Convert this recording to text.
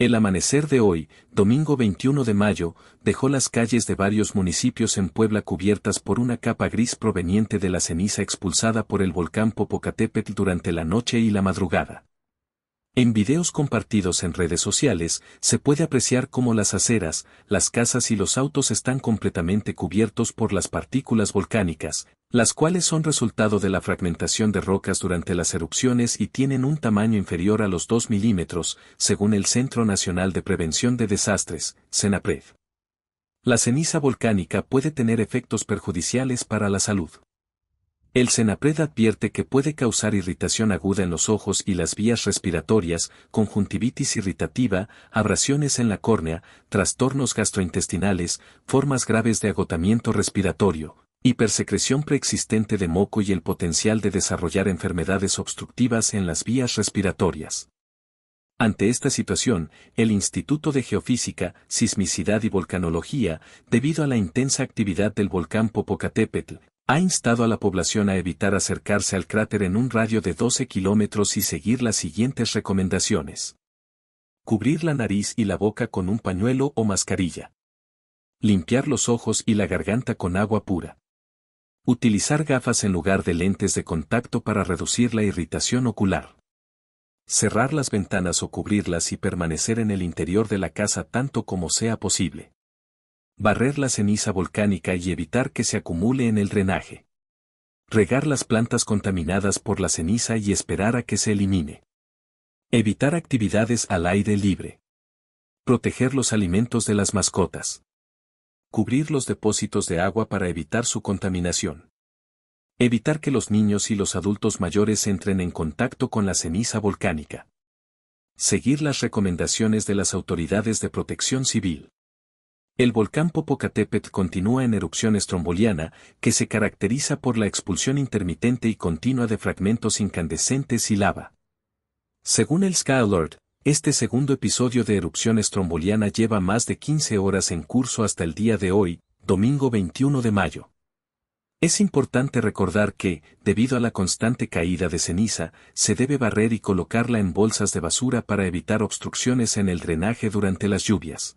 El amanecer de hoy, domingo 21 de mayo, dejó las calles de varios municipios en Puebla cubiertas por una capa gris proveniente de la ceniza expulsada por el volcán Popocatépetl durante la noche y la madrugada. En videos compartidos en redes sociales, se puede apreciar cómo las aceras, las casas y los autos están completamente cubiertos por las partículas volcánicas, las cuales son resultado de la fragmentación de rocas durante las erupciones y tienen un tamaño inferior a los 2 milímetros, según el Centro Nacional de Prevención de Desastres, CENAPRED. La ceniza volcánica puede tener efectos perjudiciales para la salud. El CENAPRED advierte que puede causar irritación aguda en los ojos y las vías respiratorias, conjuntivitis irritativa, abrasiones en la córnea, trastornos gastrointestinales, formas graves de agotamiento respiratorio, hipersecreción preexistente de moco y el potencial de desarrollar enfermedades obstructivas en las vías respiratorias. Ante esta situación, el Instituto de Geofísica, Sismicidad y Volcanología, debido a la intensa actividad del volcán Popocatépetl, ha instado a la población a evitar acercarse al cráter en un radio de 12 kilómetros y seguir las siguientes recomendaciones. Cubrir la nariz y la boca con un pañuelo o mascarilla. Limpiar los ojos y la garganta con agua pura. Utilizar gafas en lugar de lentes de contacto para reducir la irritación ocular. Cerrar las ventanas o cubrirlas y permanecer en el interior de la casa tanto como sea posible. Barrer la ceniza volcánica y evitar que se acumule en el drenaje. Regar las plantas contaminadas por la ceniza y esperar a que se elimine. Evitar actividades al aire libre. Proteger los alimentos de las mascotas. Cubrir los depósitos de agua para evitar su contaminación. Evitar que los niños y los adultos mayores entren en contacto con la ceniza volcánica. Seguir las recomendaciones de las autoridades de protección civil. El volcán Popocatépetl continúa en erupción estromboliana, que se caracteriza por la expulsión intermitente y continua de fragmentos incandescentes y lava. Según el Sky este segundo episodio de erupción estromboliana lleva más de 15 horas en curso hasta el día de hoy, domingo 21 de mayo. Es importante recordar que, debido a la constante caída de ceniza, se debe barrer y colocarla en bolsas de basura para evitar obstrucciones en el drenaje durante las lluvias.